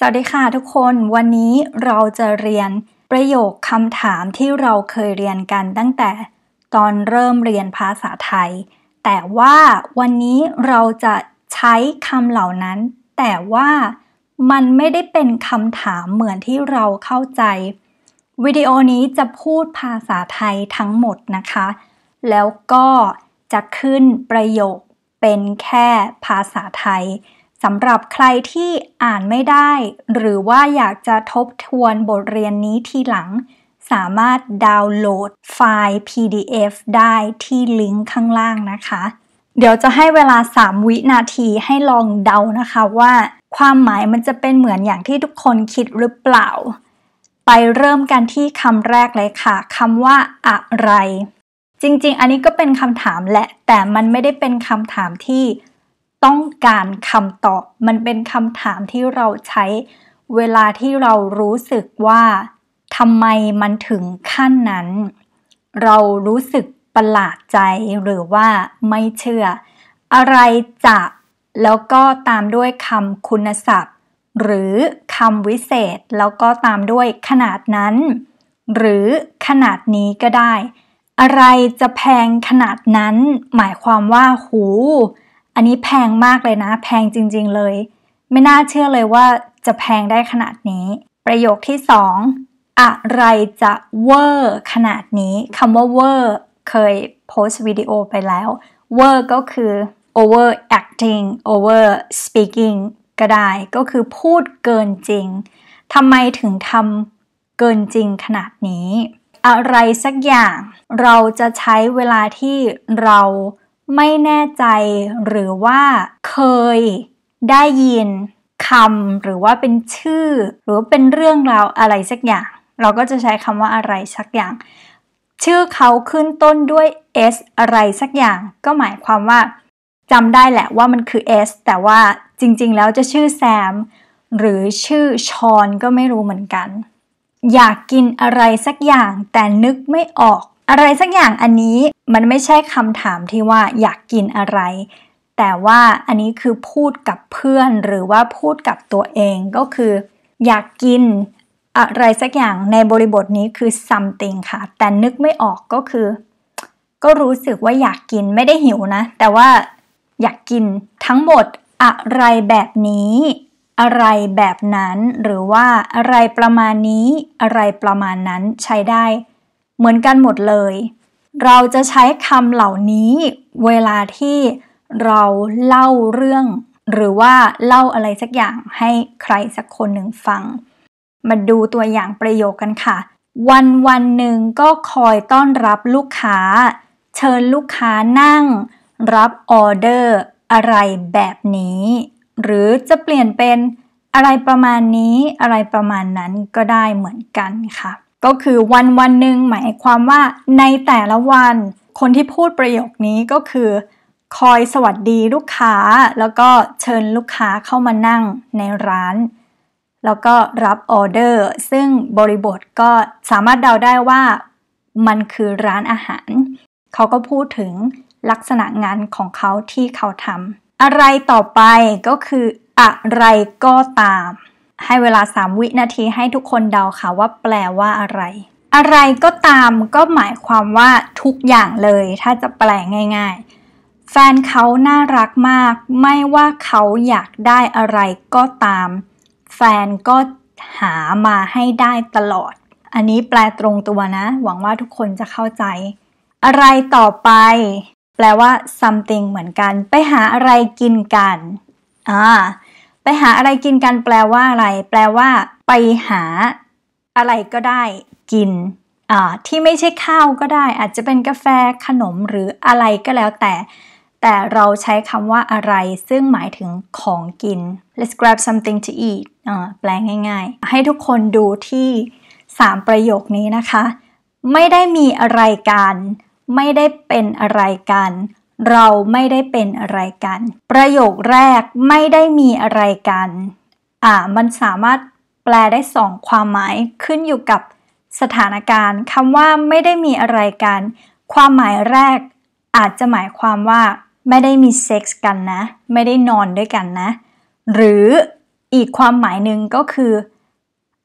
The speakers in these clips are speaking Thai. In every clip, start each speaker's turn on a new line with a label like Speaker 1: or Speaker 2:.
Speaker 1: สวัสดีค่ะทุกคนวันนี้เราจะเรียนประโยคคำถามที่เราเคยเรียนกันตั้งแต่ตอนเริ่มเรียนภาษาไทย แต่ว่าวันนี้เราจะใช้คำเหล่านั้น แต่ว่ามันไม่ได้เป็นคำถามเหมือนที่เราเข้าใจ วิดีโอนี้จะพูดภาษาไทยทั้งหมดนะคะ แล้วก็จะขึ้นประโยคเป็นแค่ภาษาไทยสำหรับใครที่อ่านไม่ได้ หรือว่าอยากจะทบทวนบทเรียนนี้ทีหลัง สามารถดาวน์โหลดไฟล์ PDF ได้ที่ลิงก์ข้างล่างนะคะ เดี๋ยวจะให้เวลา 3 วินาทีให้ลองเดานะคะว่า ความหมายมันจะเป็นเหมือนอย่างที่ทุกคนคิดหรือเปล่า ไปเริ่มกันที่คำแรกเลยค่ะ คำว่าอะไร จริง ๆ อันนี้ก็เป็นคำถามแหละแต่มันไม่ได้เป็นคำถามที่ต้องการคำตอบมันเป็นคำถามที่เราใช้เวลาที่เรารู้สึกว่าทำไมมันถึงขั้นนั้น เรารู้สึกประหลาดใจหรือว่าไม่เชื่อ อะไรจะแล้วก็ตามด้วยคำคุณศัพท์ หรือคำวิเศษแล้วก็ตามด้วยขนาดนั้น หรือขนาดนี้ก็ได้ อะไรจะแพงขนาดนั้น หมายความว่าหูอันนี้แพงมากเลยนะ แพงจริง ๆ เลย ไม่น่าเชื่อเลยว่าจะแพงได้ขนาดนี้ ประโยคที่ 2 อะไรจะเวอร์ขนาดนี้คำว่าเวอร์เคยโพสต์วิดีโอไปแล้วเวอร์ก็คือ over acting over speaking ก็ได้ ก็คือพูดเกินจริงทำไมถึงทำเกินจริงขนาดนี้ อะไรสักอย่างเราจะใช้เวลาที่เราไม่แน่ใจหรือว่าเคยได้ยินคำหรือว่าเป็นชื่อ หรือเป็นเรื่องราวอะไรสักอย่าง เราก็จะใช้คำว่าอะไรสักอย่าง ชื่อเขาขึ้นต้นด้วย s อะไรสักอย่าง ก็หมายความว่าจำได้แหละว่ามันคือ s แต่ว่าจริงๆแล้วจะชื่อแซม หรือชื่อชอนก็ไม่รู้เหมือนกัน อยากกินอะไรสักอย่างแต่นึกไม่ออกอะไรสักอย่างอันนี้มันไม่ใช่คำถามที่ว่า อยากกินอะไร แต่ว่าอันนี้คือพูดกับเพื่อนหรือว่าพูดกับตัวเอง ก็คืออยากกินอะไรสักอย่างในบริบทนี้คือ something ค่ะ แต่นึกไม่ออกก็คือ ก็รู้สึกว่าอยากกินไม่ได้หิวนะ แต่ว่าอยากกินทั้งหมดอะไรแบบนี้ อะไรแบบนั้น หรือว่าอะไรประมาณนี้อะไรประมาณนั้นใช้ได้เหมือนกันหมดเลย เราจะใช้คำเหล่านี้เวลาที่เราเล่าเรื่องหรือว่าเล่าอะไรสักอย่างให้ใครสักคนหนึ่งฟัง มาดูตัวอย่างประโยคกันค่ะ วันวันหนึ่งก็คอยต้อนรับลูกค้า เชิญลูกค้านั่ง รับออเดอร์อะไรแบบนี้ หรือจะเปลี่ยนเป็นอะไรประมาณนี้ อะไรประมาณนั้นก็ได้เหมือนกันค่ะก็คือวันวันหนึ่งหมายความว่าในแต่ละวัน คนที่พูดประโยคนี้ก็คือ คอยสวัสดีลูกค้า แล้วก็เชิญลูกค้าเข้ามานั่งในร้าน แล้วก็รับออเดอร์ซึ่งบริบทก็สามารถเดาได้ว่ามันคือร้านอาหารเขาก็พูดถึงลักษณะงานของเขาที่เขาทำอะไรต่อไปก็คืออะไรก็ตามให้เวลา3วินาทีให้ทุกคนเดาค่ะว่าแปลว่าอะไร อะไรก็ตาม ก็หมายความว่า ทุกอย่างเลย ถ้าจะแปลง่ายๆ แฟนเขาน่ารักมาก ไม่ว่าเขาอยากได้อะไรก็ตาม แฟนก็หามาให้ได้ตลอด อันนี้แปลตรงตัวนะ หวังว่าทุกคนจะเข้าใจ อะไรต่อไป แปลว่า something เหมือนกัน ไปหาอะไรกินกันอ่าไปหาอะไรกินกันแปลว่าอะไร แปลว่าไปหาอะไรก็ได้กินที่ไม่ใช่ข้าวก็ได้อาจจะเป็นกาแฟขนมหรืออะไรก็แล้วแต่ แต่เราใช้คำว่าอะไรซึ่งหมายถึงของกิน let's grab something to eat แปลง่ายๆ ให้ทุกคนดูที่ 3 ประโยคนี้นะคะ ไม่ได้มีอะไรกัน ไม่ได้เป็นอะไรกันเราไม่ได้เป็นอะไรกัน ประโยคแรกไม่ได้มีอะไรกัน อ่า มันสามารถแปลได้สองความหมายขึ้นอยู่กับสถานการณ์ คำว่าไม่ได้มีอะไรกัน ความหมายแรกอาจจะหมายความว่าไม่ได้มีเซ็กส์กันนะ ไม่ได้นอนด้วยกันนะ หรืออีกความหมายหนึ่งก็คือ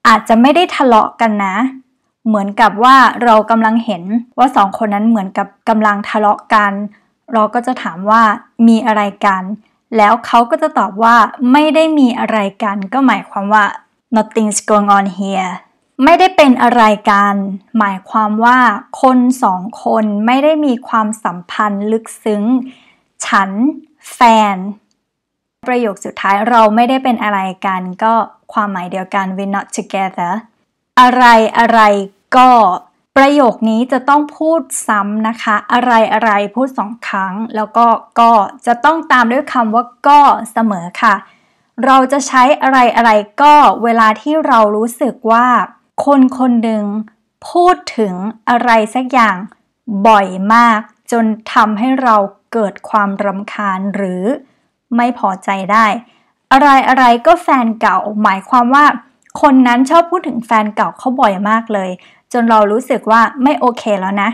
Speaker 1: อาจจะไม่ได้ทะเลาะกันนะ เหมือนกับว่าเรากำลังเห็นว่าสองคนนั้นเหมือนกับกำลังทะเลาะกันเราก็จะถามว่ามีอะไรกัน แล้วเขาก็จะตอบว่า ไม่ได้มีอะไรกันก็หมายความว่า nothing's going on here ไม่ได้เป็นอะไรกัน หมายความว่าคนสองคน ไม่ได้มีความสัมพันธ์ลึกซึ้ง ฉัน แฟน ประโยคสุดท้ายเราไม่ได้เป็นอะไรกัน ก็ความหมายเดียวกัน we're not together อะไรอะไรก็ประโยคนี้จะต้องพูดซ้ำนะคะ อะไรอะไรพูดสองครั้งแล้วก็ก็จะต้องตามด้วยคำว่าก็เสมอค่ะ เราจะใช้อะไรอะไรก็เวลาที่เรารู้สึกว่า คนคนหนึ่งพูดถึงอะไรสักอย่างบ่อยมาก จนทำให้เราเกิดความรำคาญหรือไม่พอใจได้ อะไรอะไรก็แฟนเก่าหมายความว่า คนนั้นชอบพูดถึงแฟนเก่าเขาบ่อยมากเลยจนเรารู้สึกว่าไม่โอเคแล้วนะ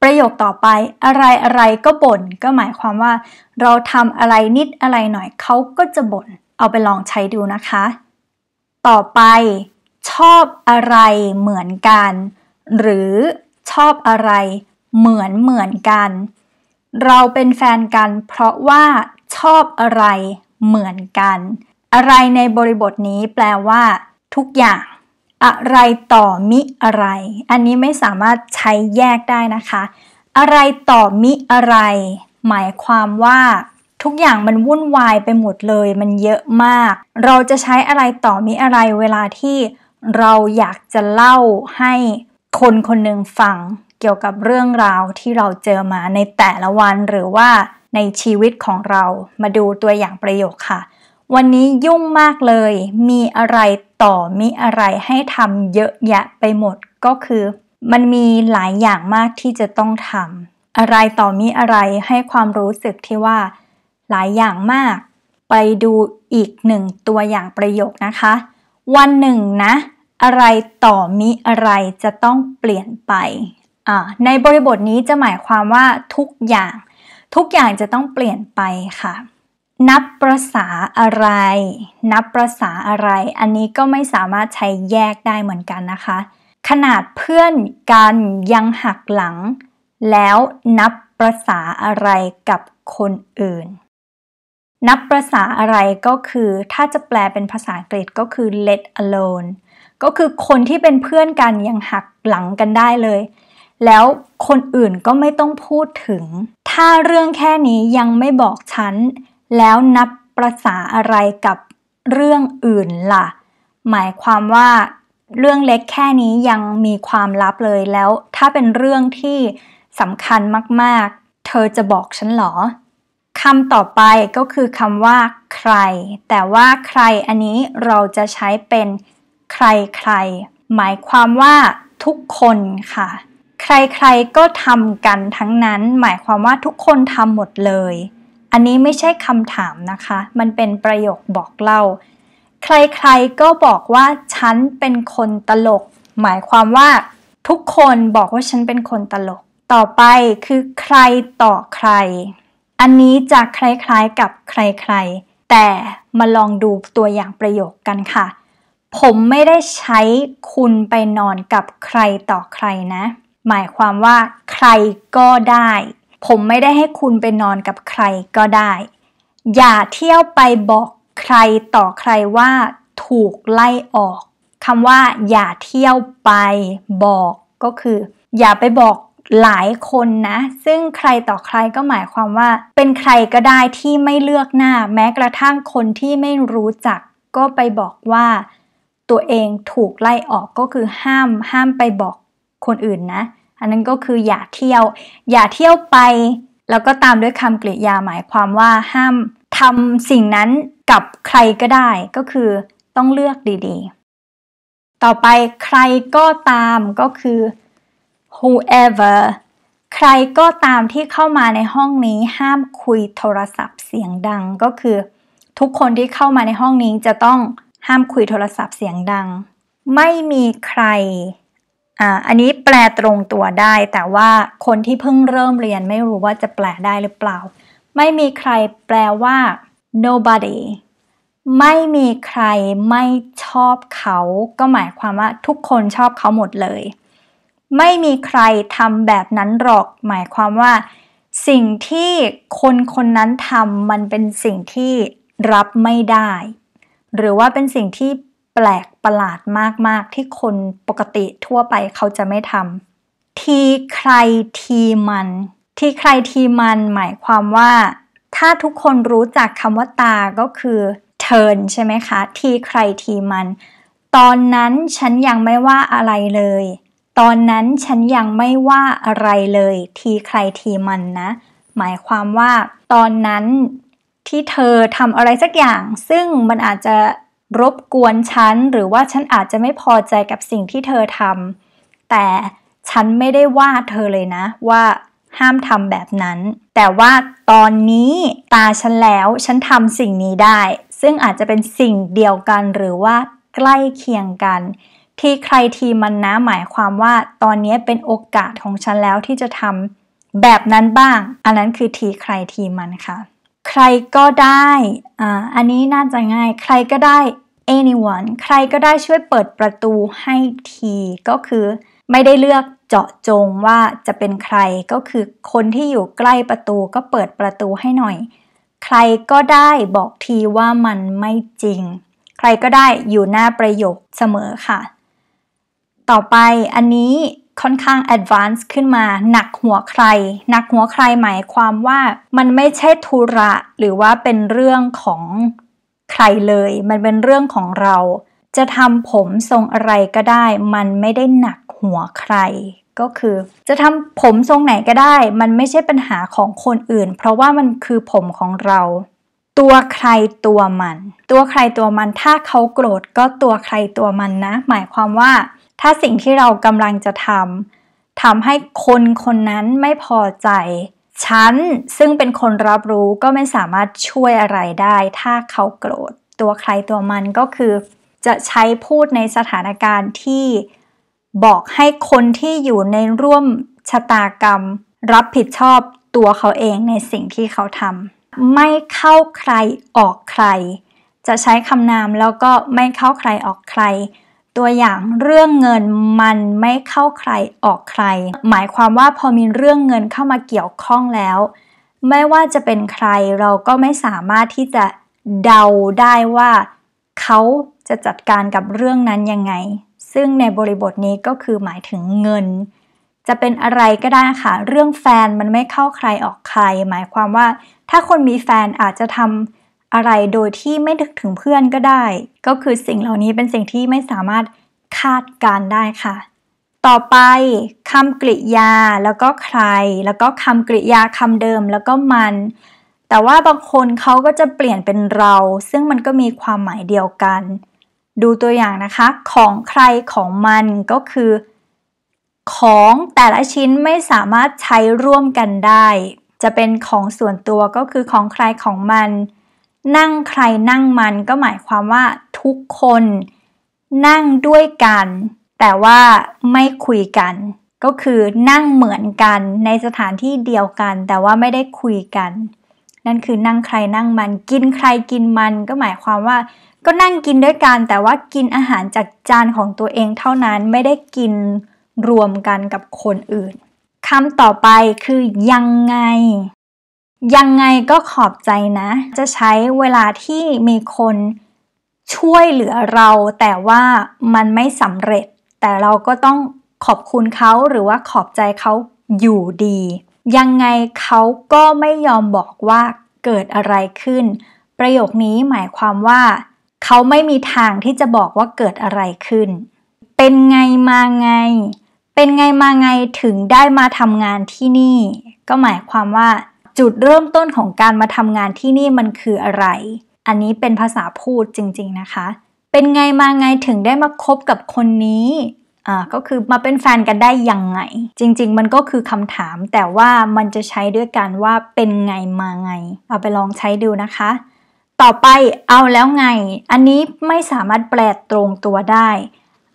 Speaker 1: ประโยคต่อไป อะไรอะไรก็บน่น ก็หมายความว่า เราทำอะไรนิดอะไรหน่อยเขาก็จะบน่นเอาไปลองใช้ดูนะคะ ต่อไปชอบอะไรเหมือนกัน หรือชอบอะไรเหมือนเหมือนกัน เราเป็นแฟนกันเพราะว่าชอบอะไรเหมือนกัน อะไรในบริบทนี้แปลว่าทุกอย่างอะไรต่อมิ อะไร อันนี้ไม่สามารถใช้แยกได้นะคะ อะไรต่อมิอะไร หมายความว่า ทุกอย่างมันวุ่นวายไปหมดเลย มันเยอะมาก เราจะใช้อะไรต่อมิ อะไรเวลาที่เราอยากจะเล่าให้คนคนหนึ่งฟัง เกี่ยวกับเรื่องราวที่เราเจอมาในแต่ละวันหรือว่าในชีวิตของเรา มาดูตัวอย่างประโยคค่ะ วันนี้ยุ่งมากเลย มีอะไรต่อมีอะไรให้ทำเยอะแยะไปหมดก็คือ มันมีหลายอย่างมากที่จะต้องทำอะไรต่อมีอะไรให้ความรู้สึกที่ว่า หลายอย่างมาก ไปดูอีกหนึ่งตัวอย่างประโยคนะคะ วันหนึ่งนะ อะไรต่อมีอะไรจะต้องเปลี่ยนไป ในบริบทนี้จะหมายความว่าทุกอย่าง ทุกอย่างจะต้องเปลี่ยนไปค่ะนับประษาอะไร นับประษาอะไร อันนี้ก็ไม่สามารถใช้แยกได้เหมือนกันนะคะ ขนาดเพื่อนกันยังหักหลัง แล้วนับประษาอะไรกับคนอื่น นับประษาอะไรก็คือ ถ้าจะแปลเป็นภาษาอังกฤษก็คือ let alone ก็คือคนที่เป็นเพื่อนกันยังหักหลังกันได้เลย แล้วคนอื่นก็ไม่ต้องพูดถึง ถ้าเรื่องแค่นี้ยังไม่บอกฉันแล้วนับประษาอะไรกับเรื่องอื่นละ่ะ หมายความว่าเรื่องเล็กแค่นี้ยังมีความลับเลยแล้ว ถ้าเป็นเรื่องที่สำคัญมากๆ เธอจะบอกฉันหรอคำต่อไปก็คือคำว่า ใคร แต่ว่าใครอันนี้เราจะใช้เป็น ใครใคร หมายความว่า ทุกคนค่ะ ใครใครก็ทำกันทั้งนั้น หมายความว่าทุกคนทำหมดเลยอันนี้ไม่ใช่คำถามนะคะ มันเป็นประโยคบอกเล่า ใครๆก็บอกว่าฉันเป็นคนตลก หมายความว่าทุกคนบอกว่าฉันเป็นคนตลก ต่อไปคือใครต่อใคร อันนี้จะคล้ายๆกับใครๆ แต่มาลองดูตัวอย่างประโยคกันค่ะ ผมไม่ได้ใช้คุณไปนอนกับใครต่อใครนะ หมายความว่าใครก็ได้ผมไม่ได้ให้คุณไปนอนกับใครก็ได้ อย่าเที่ยวไปบอกใครต่อใครว่าถูกไล่ออก คำว่าอย่าเที่ยวไปบอกก็คือ อย่าไปบอกหลายคนนะ ซึ่งใครต่อใครก็หมายความว่า เป็นใครก็ได้ที่ไม่เลือกหน้า แม้กระทั่งคนที่ไม่รู้จักก็ไปบอกว่า ตัวเองถูกไล่ออกก็คือห้าม ห้ามไปบอกคนอื่นนะันนั้นก็คืออย่าเที่ยวอย่าเที่ยวไป แล้วก็ตามด้วยคำกริยาหมายความว่า ห้ามทำสิ่งนั้นกับใครก็ได้ ก็คือต้องเลือกดี ๆ ต่อไปใครก็ตามก็คือ whoever ใครก็ตามที่เข้ามาในห้องนี้ ห้ามคุยโทรศัพท์เสียงดัง ก็คือทุกคนที่เข้ามาในห้องนี้จะต้องห้ามคุยโทรศัพท์เสียงดัง ไม่มีใครอ่า อันนี้แปลตรงตัวได้ แต่ว่าคนที่เพิ่งเริ่มเรียนไม่รู้ว่าจะแปลได้หรือเปล่า ไม่มีใครแปลว่า nobody ไม่มีใครไม่ชอบเขา ก็หมายความว่าทุกคนชอบเขาหมดเลย ไม่มีใครทำแบบนั้นหรอก หมายความว่าสิ่งที่คนคนนั้นทำมันเป็นสิ่งที่รับไม่ได้ หรือว่าเป็นสิ่งที่แปลกประหลาดมาก ๆ ที่คนปกติทั่วไปเขาจะไม่ทำทีใครทีมัน ทีใครทีมัน หมายความว่าถ้าทุกคนรู้จักคำว่าตาก็คือเทินใช่ไหมคะทีใครทีมัน ตอนนั้นฉันยังไม่ว่าอะไรเลย ตอนนั้นฉันยังไม่ว่าอะไรเลยทีใครทีมันนะ หมายความว่า ตอนนั้นที่เธอทำอะไรสักอย่าง ซึ่งมันอาจจะรบกวนฉันหรือว่าฉันอาจจะไม่พอใจกับสิ่งที่เธอทำแต่ฉันไม่ได้ว่าเธอเลยนะว่าห้ามทำแบบนั้น แต่ว่าตอนนี้ตาฉันแล้วฉันทำสิ่งนี้ได้ ซึ่งอาจจะเป็นสิ่งเดียวกันหรือว่าใกล้เคียงกัน ที่ใครทีมันนะหมายความว่าตอนนี้เป็นโอกาสของฉันแล้วที่จะทำแบบนั้นบ้าง อันนั้นคือทีใครทีมันค่ะใครก็ได้อ่าอันนี้น่าจะง่าย ใครก็ได้ anyone ใครก็ได้ช่วยเปิดประตูให้ที ก็คือไม่ได้เลือกเจาะจงว่าจะเป็นใคร ก็คือคนที่อยู่ใกล้ประตูก็เปิดประตูให้หน่อย ใครก็ได้บอกทีว่ามันไม่จริง ใครก็ได้อยู่หน้าประโยคเสมอค่ะ ต่อไปอันนี้ค่อนข้างแอดวานซ์ขึ้นมา หนักหัวใคร หนักหัวใครหมายความว่ามันไม่ใช่ธุระ หรือว่าเป็นเรื่องของใครเลย มันเป็นเรื่องของเรา จะทำผมทรงอะไรก็ได้ มันไม่ได้หนักหัวใคร ก็คือ จะทำผมทรงไหนก็ได้ มันไม่ใช่ปัญหาของคนอื่น เพราะว่ามันคือผมของเรา ตัวใครตัวมัน ตัวใครตัวมันถ้าเขาโกรธก็ตัวใครตัวมันนะ หมายความว่าถ้าสิ่งที่เรากำลังจะทำทำให้คนคนนั้นไม่พอใจ ฉัน ซึ่งเป็นคนรับรู้ก็ไม่สามารถช่วยอะไรได้ ถ้าเขาโกรธตัวใครตัวมันก็คือจะใช้พูดในสถานการณ์ที่บอกให้คนที่อยู่ในร่วมชะตากรรม รับผิดชอบตัวเขาเองในสิ่งที่เขาทำไม่เข้าใครออกใคร จะใช้คำนามแล้วก็ไม่เข้าใครออกใครตัวอย่างเรื่องเงินมันไม่เข้าใครออกใคร หมายความว่าพอมีเรื่องเงินเข้ามาเกี่ยวข้องแล้ว ไม่ว่าจะเป็นใครเราก็ไม่สามารถที่จะเดาได้ว่าเขาจะจัดการกับเรื่องนั้นยังไง ซึ่งในบริบทนี้ก็คือหมายถึงเงิน จะเป็นอะไรก็ได้ค่ะ เรื่องแฟนมันไม่เข้าใครออกใคร หมายความว่าถ้าคนมีแฟนอาจจะทำอะไรโดยที่ไม่ดึกถึงเพื่อนก็ได้ ก็คือสิ่งเหล่านี้เป็นสิ่งที่ไม่สามารถคาดการได้ค่ะ ต่อไปคำกริยาแล้วก็ใคร แล้วก็คำกริยาคำเดิมแล้วก็มัน แต่ว่าบางคนเขาก็จะเปลี่ยนเป็นเรา ซึ่งมันก็มีความหมายเดียวกัน ดูตัวอย่างนะคะ ของใครของมันก็คือ ของแต่ละชิ้นไม่สามารถใช้ร่วมกันได้ จะเป็นของส่วนตัวก็คือของใครของมันนั่งใครนั่งมันก็หมายความว่า ทุกคน นั่งด้วยกัน แต่ว่าไม่คุยกัน ก็คือนั่งเหมือนกันในสถานที่เดียวกัน แต่ว่าไม่ได้คุยกัน นั่นคือนั่งใครนั่งมัน กินใครกินมัน ก็หมายความว่า ก็นั่งกินด้วยกันแต่ว่ากินอาหารจากจานของตัวเองเท่านั้นไม่ได้กินรวมกันกับคนอื่นคำต่อไปคือยังไงยังไงก็ขอบใจนะ จะใช้เวลาที่มีคนช่วยเหลือเราแต่ว่ามันไม่สำเร็จ แต่เราก็ต้องขอบคุณเขาหรือว่าขอบใจเขาอยู่ดี ยังไงเขาก็ไม่ยอมบอกว่าเกิดอะไรขึ้น ประโยคนี้หมายความว่า เขาไม่มีทางที่จะบอกว่าเกิดอะไรขึ้น เป็นไงมาไง เป็นไงมาไงถึงได้มาทำงานที่นี่ ก็หมายความว่าจุดเริ่มต้นของการมาทำงานที่นี่มันคืออะไร อันนี้เป็นภาษาพูดจริงๆนะคะ เป็นไงมาไงถึงได้มาคบกับคนนี้ อ่าก็คือมาเป็นแฟนกันได้ยังไง จริงๆ มันก็คือคำถาม แต่ว่ามันจะใช้ด้วยกันว่าเป็นไงมาไง เอาไปลองใช้ดูนะคะ ต่อไปเอาแล้วไง อันนี้ไม่สามารถแปลตรงตัวได้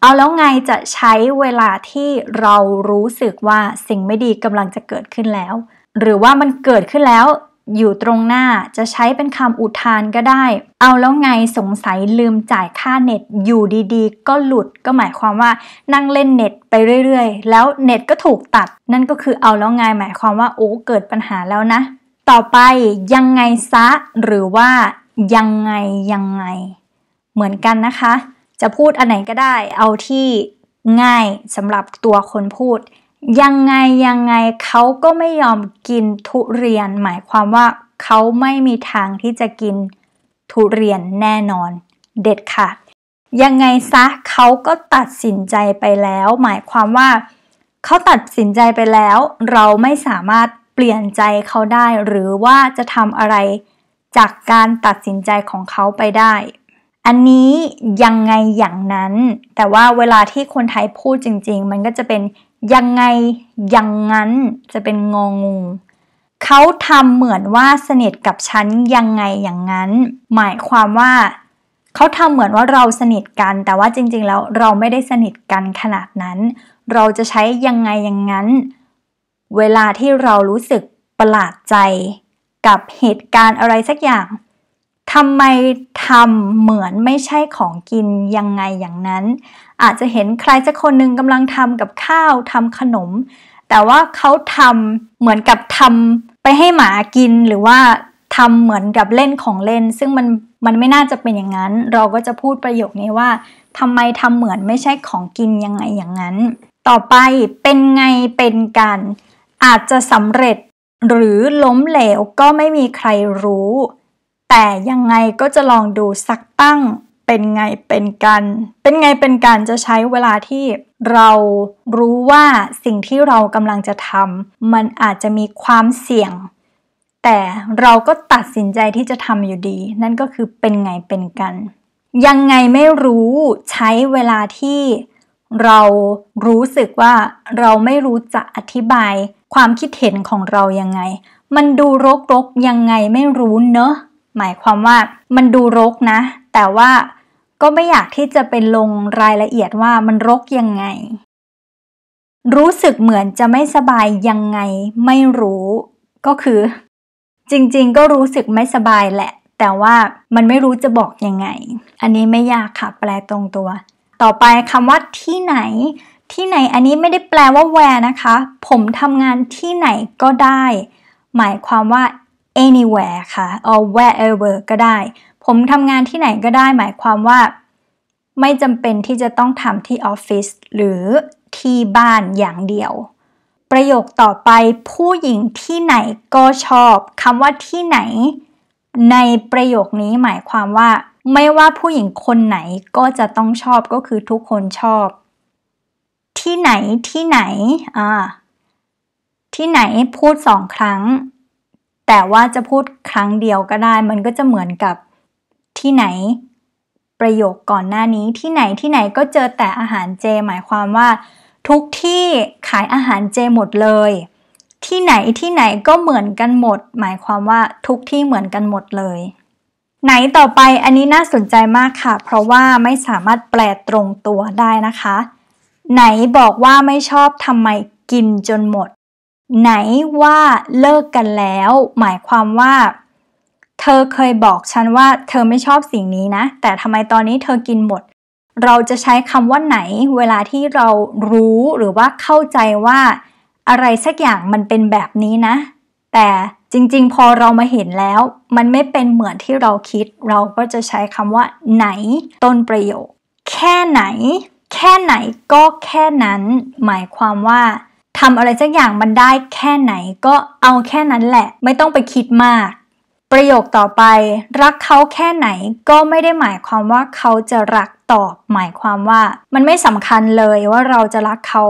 Speaker 1: เอาแล้วไงจะใช้เวลาที่เรารู้สึกว่าสิ่งไม่ดีกำลังจะเกิดขึ้นแล้วหรือว่ามันเกิดขึ้นแล้วอยู่ตรงหน้าจะใช้เป็นคำอุทานก็ได้ เอาแล้วไงสงสัยลืมจ่ายค่าเน็ตอยู่ดีๆ ก็หลุดก็หมายความว่านั่งเล่นเน็ตไปเรื่อยๆ แล้วเน็ตก็ถูกตัด นั่นก็คือเอาแล้วไงหมายความว่าโอ้เกิดปัญหาแล้วนะ ต่อไปยังไงซะหรือว่ายังไงยังไง เหมือนกันนะคะ จะพูดอันไหนก็ได้ เอาที่ง่ายสำหรับตัวคนพูดยังไง ยังไงเขาก็ไม่ยอมกินทุเรียน หมายความว่าเขาไม่มีทางที่จะกินทุเรียนแน่นอน เด็ดขาดยังไงซะเขาก็ตัดสินใจไปแล้ว หมายความว่าเขาตัดสินใจไปแล้ว เราไม่สามารถเปลี่ยนใจเขาได้ หรือว่าจะทำอะไรจากการตัดสินใจของเขาไปได้ อันนี้ยังไงอย่างนั้น แต่ว่าเวลาที่คนไทยพูดจริงๆ มันก็จะเป็นยังไงยังงั้นจะเป็นงง เขาทำเหมือนว่าสนิทกับฉันยังไงอย่างนั้น หมายความว่า เขาทำเหมือนว่าเราสนิทกัน แต่ว่าจริง ๆ แล้วเราไม่ได้สนิทกันขนาดนั้น เราจะใช้ยังไงอย่างนั้น เวลาที่เรารู้สึกประหลาดใจกับเหตุการณ์อะไรสักอย่างทำไมทำเหมือนไม่ใช่ของกินยังไงอย่างนั้น อาจจะเห็นใครสักคนหนึ่งกำลังทำกับข้าวทำขนม แต่ว่าเขาทำเหมือนกับทำไปให้หมากิน หรือว่าทำเหมือนกับเล่นของเล่น ซึ่งมันมันไม่น่าจะเป็นอย่างนั้น เราก็จะพูดประโยคนี้ว่าทำไมทำเหมือนไม่ใช่ของกินยังไงอย่างนั้น ต่อไปเป็นไงเป็นกัน อาจจะสำเร็จหรือล้มเหลวก็ไม่มีใครรู้แต่ยังไงก็จะลองดูสักตั้งเป็นไงเป็นกัน เป็นไงเป็นกันจะใช้เวลาที่เรารู้ว่าสิ่งที่เรากำลังจะทำมันอาจจะมีความเสี่ยง แต่เราก็ตัดสินใจที่จะทำอยู่ดี นั่นก็คือเป็นไงเป็นกัน ยังไงไม่รู้ใช้เวลาที่เรารู้สึกว่าเราไม่รู้จะอธิบายความคิดเห็นของเรายังไง มันดูรกๆ ยังไงไม่รู้เนอะหมายความว่า มันดูรกนะ แต่ว่าก็ไม่อยากที่จะเป็นลงรายละเอียดว่ามันรกยังไง รู้สึกเหมือนจะไม่สบายยังไง ไม่รู้ก็คือ จริงๆก็รู้สึกไม่สบายแหละ แต่ว่ามันไม่รู้จะบอกยังไง อันนี้ไม่ยากค่ะแปลตรงตัว ต่อไปคำว่าที่ไหน ที่ไหนอันนี้ไม่ได้แปลว่าแวร์นะคะ ผมทำงานที่ไหนก็ได้ หมายความว่า anywhere ค่ะ or wherever ก็ได้ ผมทำงานที่ไหนก็ได้หมายความว่า ไม่จำเป็นที่จะต้องทำที่ออฟฟิศหรือที่บ้านอย่างเดียว ประโยคต่อไปผู้หญิงที่ไหนก็ชอบคำว่าที่ไหน ในประโยคนี้หมายความว่า ไม่ว่าผู้หญิงคนไหนก็จะต้องชอบก็คือทุกคนชอบ ที่ไหนที่ไหนอ่าที่ไหนพูดสองครั้งแต่ว่าจะพูดครั้งเดียวก็ได้มันก็จะเหมือนกับที่ไหนประโยคก่อนหน้านี้ ที่ไหนที่ไหนก็เจอแต่อาหารเจหมายความว่าทุกที่ขายอาหารเจหมดเลย ที่ไหนที่ไหนก็เหมือนกันหมด หมายความว่าทุกที่เหมือนกันหมดเลย ไหนต่อไปอันนี้น่าสนใจมากค่ะ เพราะว่าไม่สามารถแปลตรงตัวได้นะคะ ไหนบอกว่าไม่ชอบทำไมกินจนหมดไหนว่าเลิกกันแล้ว หมายความว่า เธอเคยบอกฉันว่า เธอไม่ชอบสิ่งนี้นะ แต่ทำไมตอนนี้เธอกินหมด เราจะใช้คำว่าไหน เวลาที่เรารู้หรือว่าเข้าใจว่า อะไรสักอย่างมันเป็นแบบนี้นะ แต่จริงๆ พอเรามาเห็นแล้ว มันไม่เป็นเหมือนที่เราคิด เราก็จะใช้คำว่า ไหน ต้นประโยค แค่ไหน แค่ไหนก็แค่นั้น หมายความว่าทำอะไรสักอย่างมันได้แค่ไหนก็เอาแค่นั้นแหละไม่ต้องไปคิดมาก ประโยคต่อไป รักเขาแค่ไหนก็ไม่ได้หมายความว่าเขาจะรักตอบหมายความว่ามันไม่สำคัญเลยว่าเราจะรักเขา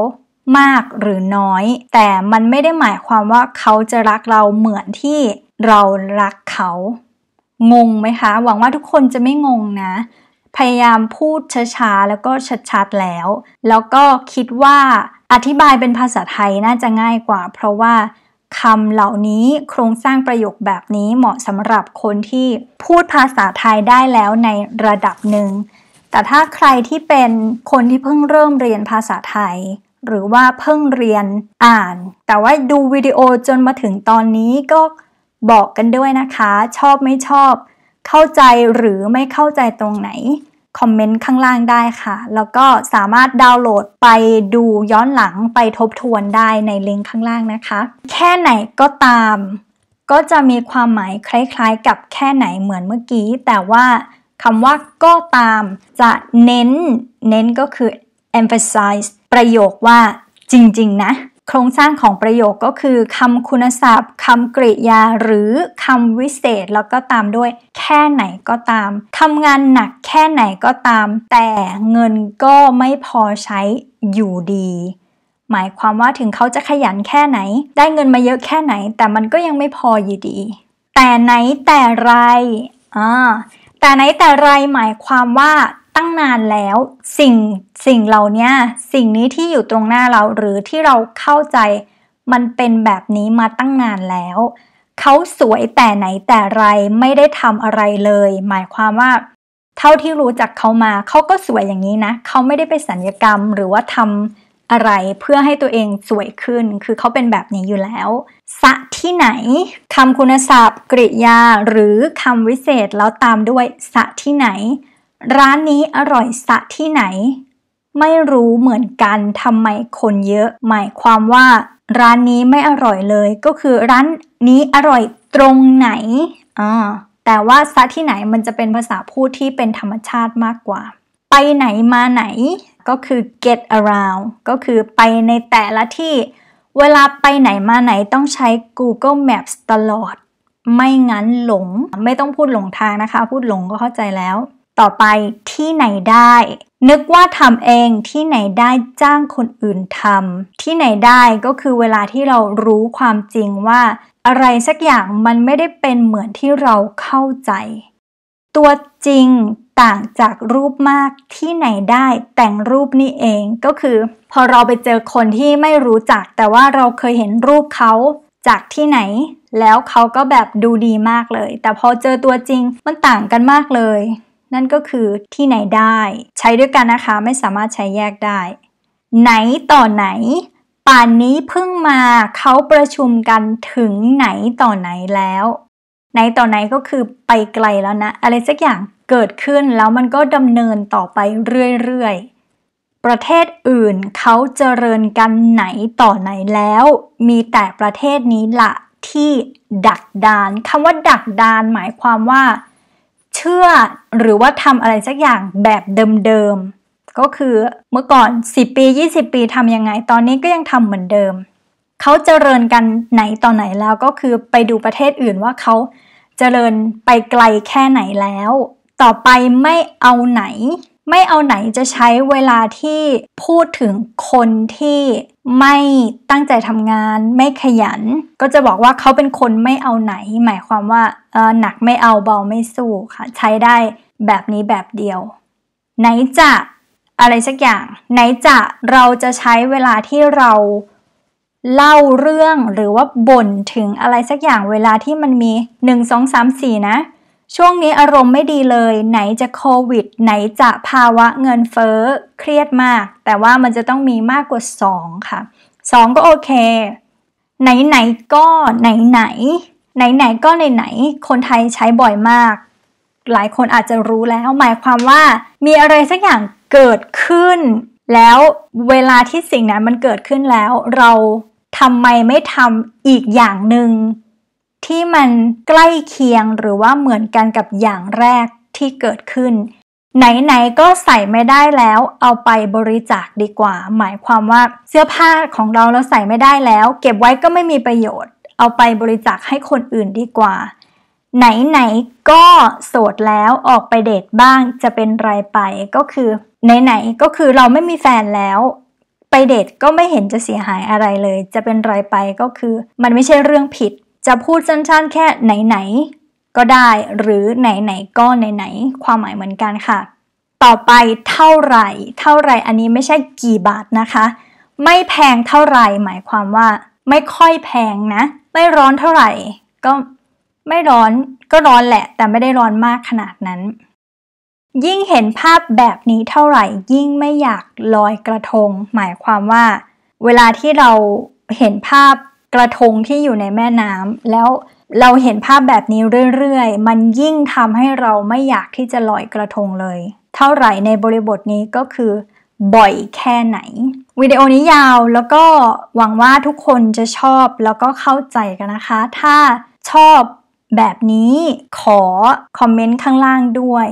Speaker 1: มากหรือน้อย แต่มันไม่ได้หมายความว่าเขาจะรักเราเหมือนที่เรารักเขา งงไหมคะหวังว่าทุกคนจะไม่งงนะพยายามพูดช้าๆ แล้วก็ชัดๆ แล้ว แล้วก็คิดว่าอธิบายเป็นภาษาไทยน่าจะง่ายกว่า เพราะว่าคำเหล่านี้โครงสร้างประโยคแบบนี้เหมาะสำหรับคนที่พูดภาษาไทยได้แล้วในระดับหนึ่ง แต่ถ้าใครที่เป็นคนที่เพิ่งเริ่มเรียนภาษาไทย หรือว่าเพิ่งเรียนอ่าน แต่ว่าดูวิดีโอจนมาถึงตอนนี้ก็บอกกันด้วยนะคะ ชอบไม่ชอบเข้าใจหรือไม่เข้าใจตรงไหน คอมเมนต์ข้างล่างได้ค่ะ แล้วก็สามารถดาวน์โหลดไปดูย้อนหลังไปทบทวนได้ในลิงก์ข้างล่างนะคะ แค่ไหนก็ตาม ก็จะมีความหมายคล้าย ๆ กับแค่ไหนเหมือนเมื่อกี้ แต่ว่าคำว่าก็ตามจะเน้นเน้นก็คือ emphasize ประโยคว่าจริงๆ นะโครงสร้างของประโยคก็คือคำคุณศัพท์คำกริยาหรือคำวิเศษแล้วก็ตามด้วยแค่ไหนก็ตามทำงานหนักแค่ไหนก็ตาม แต่เงินก็ไม่พอใช้อยู่ดี หมายความว่าถึงเขาจะขยันแค่ไหน ได้เงินมาเยอะแค่ไหน แต่มันก็ยังไม่พออยู่ดี แต่ไหนแต่ไรอ่าแต่ไหนแต่ไรหมายความว่าตั้งนานแล้วสิ่งสิ่งเหล่านี้สิ่งนี้ที่อยู่ตรงหน้าเรา หรือที่เราเข้าใจมันเป็นแบบนี้มาตั้งนานแล้วเขาสวยแต่ไหนแต่ไรไม่ได้ทำอะไรเลย หมายความว่า เท่าที่รู้จักเขามาเขาก็สวยอย่างนี้นะเขาไม่ได้ไปสัญญกรรม หรือว่าทำอะไรเพื่อให้ตัวเองสวยขึ้น คือเขาเป็นแบบนี้อยู่แล้วสะที่ไหนคำคุณศัพท์ กริยาหรือคำวิเศษแล้วตามด้วยสะที่ไหนร้านนี้อร่อยสะที่ไหน ไม่รู้เหมือนกันทำไมคนเยอะหมายความว่าร้านนี้ไม่อร่อยเลย ก็คือร้านนี้อร่อยตรงไหน อ่าแต่ว่าสะที่ไหนมันจะเป็นภาษาพูดที่เป็นธรรมชาติมากกว่า ไปไหนมาไหนก็คือ get around ก็คือไปในแต่ละที่เวลาไปไหนมาไหนต้องใช้ Google Maps ตลอด ไม่งั้นหลงไม่ต้องพูดหลงทางนะคะ พูดหลงก็เข้าใจแล้วต่อไปที่ไหนได้ นึกว่าทำเอง ที่ไหนได้จ้างคนอื่นทำ ที่ไหนได้ก็คือเวลาที่เรารู้ความจริงว่า อะไรสักอย่างมันไม่ได้เป็นเหมือนที่เราเข้าใจ ตัวจริงต่างจากรูปมากที่ไหนได้แต่งรูปนี่เอง ก็คือ พอเราไปเจอคนที่ไม่รู้จัก แต่ว่าเราเคยเห็นรูปเขา จากที่ไหน แล้วเขาก็แบบดูดีมากเลย แต่พอเจอตัวจริงมันต่างกันมากเลยนั่นก็คือที่ไหนได้ ใช้ด้วยกันนะคะไม่สามารถใช้แยกได้ ไหนต่อไหน ป่านนี้เพิ่งมาเขาประชุมกันถึงไหนต่อไหนแล้ว ไหนต่อไหนก็คือไปไกลแล้วนะอะไรสักอย่างเกิดขึ้นแล้วมันก็ดำเนินต่อไปเรื่อยๆ ประเทศอื่นเขาเจริญกันไหนต่อไหนแล้ว มีแต่ประเทศนี้ละที่ดักดานคำว่าดักดานหมายความว่าเชื่อหรือว่าทำอะไรสักอย่างแบบเดิมๆ ก็คือเมื่อก่อน 10 ปี 20 ปีทำยังไงตอนนี้ก็ยังทำเหมือนเดิม เขาเจริญกันไหนต่อไหนแล้วก็คือไปดูประเทศอื่นว่าเขาเจริญไปไกลแค่ไหนแล้ว ต่อไปไม่เอาไหนไม่เอาไหนจะใช้เวลาที่พูดถึงคนที่ไม่ตั้งใจทำงานไม่ขยัน ก็จะบอกว่าเขาเป็นคนไม่เอาไหนหมายความว่าหนักไม่เอาเบาไม่สู้ค่ะ ใช้ได้แบบนี้แบบเดียว ไหนจะอะไรสักอย่าง ไหนจะเราจะใช้เวลาที่เราเล่าเรื่องหรือว่าบ่นถึงอะไรสักอย่างเวลาที่มันมี 1 2 3 4 นะช่วงนี้อารมณ์ไม่ดีเลย ไหนจะโควิดไหนจะภาวะเงินเฟ้อเครียดมาก แต่ว่ามันจะต้องมีมากกว่า 2 ค่ะ2ก็โอเค ไหนไหนก็ไหนไหน ไหนไหนก็ไหนไหน คนไทยใช้บ่อยมาก หลายคนอาจจะรู้แล้วหมายความว่ามีอะไรสักอย่างเกิดขึ้น แล้วเวลาที่สิ่งนั้นมันเกิดขึ้นแล้ว เราทำไมไม่ทำอีกอย่างหนึ่งที่มันใกล้เคียงหรือว่าเหมือนกันกับอย่างแรกที่เกิดขึ้น ไหนๆก็ใส่ไม่ได้แล้วเอาไปบริจาคดีกว่า หมายความว่าเสื้อผ้าของเราเราใส่ไม่ได้แล้ว เก็บไว้ก็ไม่มีประโยชน์ เอาไปบริจาคให้คนอื่นดีกว่า ไหนๆก็โสดแล้วออกไปเดทบ้างจะเป็นไรไปก็คือไหนๆก็คือเราไม่มีแฟนแล้ว ไปเดทก็ไม่เห็นจะเสียหายอะไรเลย จะเป็นไรไปก็คือมันไม่ใช่เรื่องผิดจะพูดสั้นๆแค่ไหนๆก็ได้หรือไหนๆก็ไหนๆความหมายเหมือนกันค่ะ ต่อไปเท่าไหร่ เท่าไหร่อันนี้ไม่ใช่กี่บาทนะคะ ไม่แพงเท่าไหร่หมายความว่าไม่ค่อยแพงนะ ไม่ร้อนเท่าไหร่ก็ไม่ร้อนก็ร้อนแหละ แต่ไม่ได้ร้อนมากขนาดนั้น ยิ่งเห็นภาพแบบนี้เท่าไหร่ ยิ่งไม่อยากลอยกระทง หมายความว่า เวลาที่เราเห็นภาพกระทงที่อยู่ในแม่น้ำแล้วเราเห็นภาพแบบนี้เรื่อยๆ มันยิ่งทำให้เราไม่อยากที่จะลอยกระทงเลย เท่าไหร่ในบริบทนี้ก็คือ บ่อยแค่ไหนวิดีโอนี้ยาวแล้วก็หวังว่าทุกคนจะชอบแล้วก็เข้าใจกันนะคะ ถ้าชอบแบบนี้ขอคอมเมนต์ข้างล่างด้วย